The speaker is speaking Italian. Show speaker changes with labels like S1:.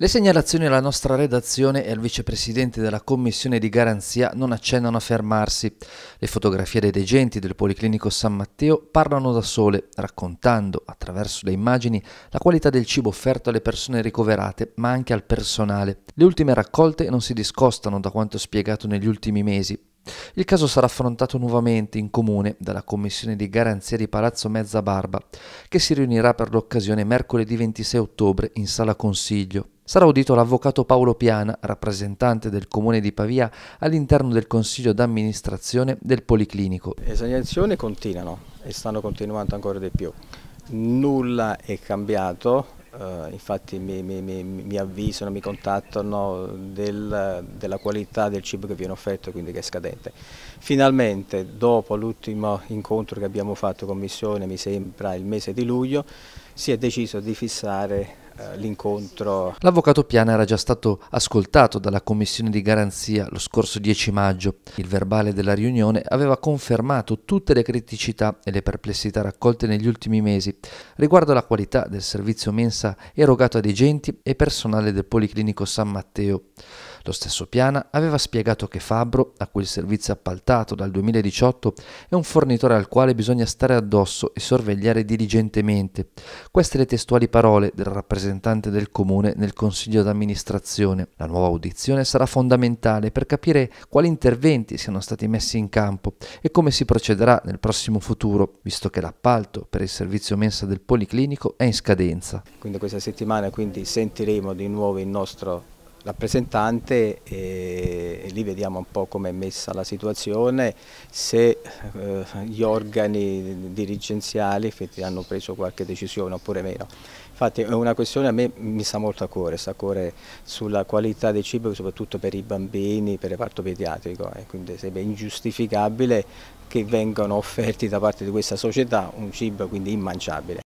S1: Le segnalazioni alla nostra redazione e al vicepresidente della commissione di garanzia non accennano a fermarsi. Le fotografie dei degenti del Policlinico San Matteo parlano da sole, raccontando, attraverso le immagini, la qualità del cibo offerto alle persone ricoverate, ma anche al personale. Le ultime raccolte non si discostano da quanto spiegato negli ultimi mesi, il caso sarà affrontato nuovamente in comune dalla Commissione di Garanzia di Palazzo Mezza Barba, che si riunirà per l'occasione mercoledì 26 ottobre in sala Consiglio sarà udito l'avvocato Paolo Piana, rappresentante del Comune di Pavia, all'interno del Consiglio d'amministrazione del Policlinico.
S2: Le segnalazioni continuano e stanno continuando ancora di più. Nulla è cambiato, eh, infatti mi, mi, mi, mi, avvisano, mi contattano del, della qualità del cibo che viene offerto, quindi che è scadente. Finalmente, dopo l'ultimo incontro che abbiamo fatto con Missione, mi sembra il mese di luglio, si è deciso di fissare eh, l'incontro.
S1: L'avvocato Piana era già stato ascoltato dalla Commissione di garanzia lo scorso 10 maggio. Il verbale della riunione aveva confermato tutte le criticità e le perplessità raccolte negli ultimi mesi riguardo alla qualità del servizio mensa erogato ad agenti e personale del Policlinico San Matteo. Lo stesso Piana aveva spiegato che Fabbro, a cui il servizio è appaltato dal 2018, è un fornitore al quale bisogna stare addosso e sorvegliare diligentemente. Queste le testuali parole del rappresentante del comune nel consiglio d'amministrazione. La nuova audizione sarà fondamentale per capire quali interventi siano stati messi in campo e come si procederà nel prossimo futuro, visto che l'appalto per il servizio mensa del Policlinico è in scadenza.
S2: Quindi questa settimana quindi sentiremo di nuovo il nostro rappresentante e, e, lì vediamo un po' come è messa la situazione, se eh, gli organi dirigenziali hanno preso qualche decisione oppure meno. Infatti è una questione a me mi sta molto a cuore, sta a cuore sulla qualità del cibo soprattutto per i bambini, per il reparto pediatrico eh, quindi sarebbe ingiustificabile che vengano offerti da parte di questa società un cibo quindi immanciabile.